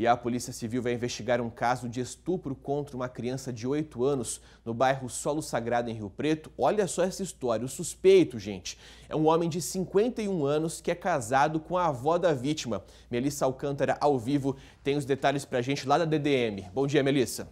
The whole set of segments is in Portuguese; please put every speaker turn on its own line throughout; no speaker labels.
E a Polícia Civil vai investigar um caso de estupro contra uma criança de 8 anos no bairro Solo Sagrado, em Rio Preto. Olha só essa história. O suspeito, gente, é um homem de 51 anos que é casado com a avó da vítima. Melissa Alcântara, ao vivo, tem os detalhes pra gente lá da DDM. Bom dia, Melissa.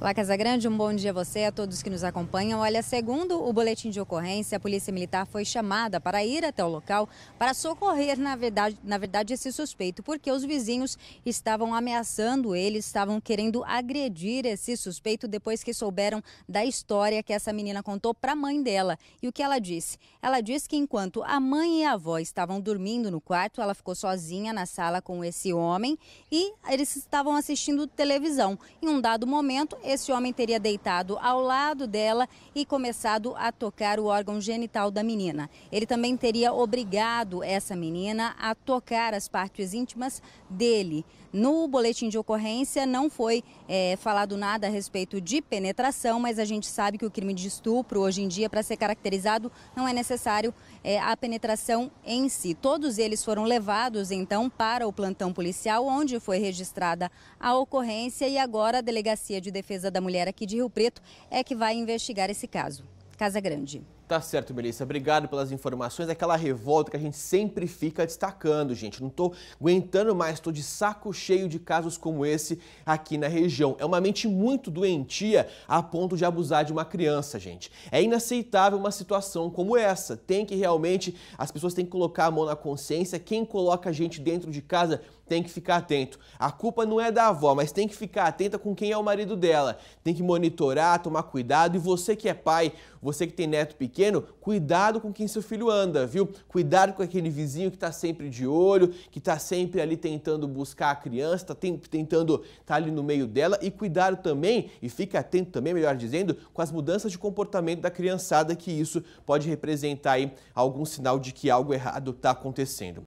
Olá, Casagrande, um bom dia a você e a todos que nos acompanham. Olha, segundo o boletim de ocorrência, a Polícia Militar foi chamada para ir até o local para socorrer, na verdade, na verdade esse suspeito, porque os vizinhos estavam ameaçando ele, estavam querendo agredir esse suspeito depois que souberam da história que essa menina contou para a mãe dela. E o que ela disse? Ela disse que enquanto a mãe e a avó estavam dormindo no quarto, ela ficou sozinha na sala com esse homem e eles estavam assistindo televisão. Em um dado momento, esse homem teria deitado ao lado dela e começado a tocar o órgão genital da menina. Ele também teria obrigado essa menina a tocar as partes íntimas dele. No boletim de ocorrência não foi é, falado nada a respeito de penetração, mas a gente sabe que o crime de estupro, hoje em dia, para ser caracterizado, não é necessário é, a penetração em si. Todos eles foram levados, então, para o plantão policial, onde foi registrada a ocorrência e agora a Delegacia de Defesa Defesa da Mulher aqui de Rio Preto é que vai investigar esse caso. Casa Grande.
Tá certo, Melissa. Obrigado pelas informações. É aquela revolta que a gente sempre fica destacando, gente. Não tô aguentando mais, tô de saco cheio de casos como esse aqui na região. É uma mente muito doentia a ponto de abusar de uma criança, gente. É inaceitável uma situação como essa. Tem que realmente, as pessoas têm que colocar a mão na consciência. Quem coloca a gente dentro de casa tem que ficar atento. A culpa não é da avó, mas tem que ficar atenta com quem é o marido dela. Tem que monitorar, tomar cuidado. E você que é pai, você que tem neto pequeno, pequeno, cuidado com quem seu filho anda, viu? Cuidado com aquele vizinho que está sempre de olho, que está sempre ali tentando buscar a criança, está tentando estar tá ali no meio dela e cuidado também, e fica atento também, melhor dizendo, com as mudanças de comportamento da criançada, que isso pode representar aí algum sinal de que algo errado está acontecendo.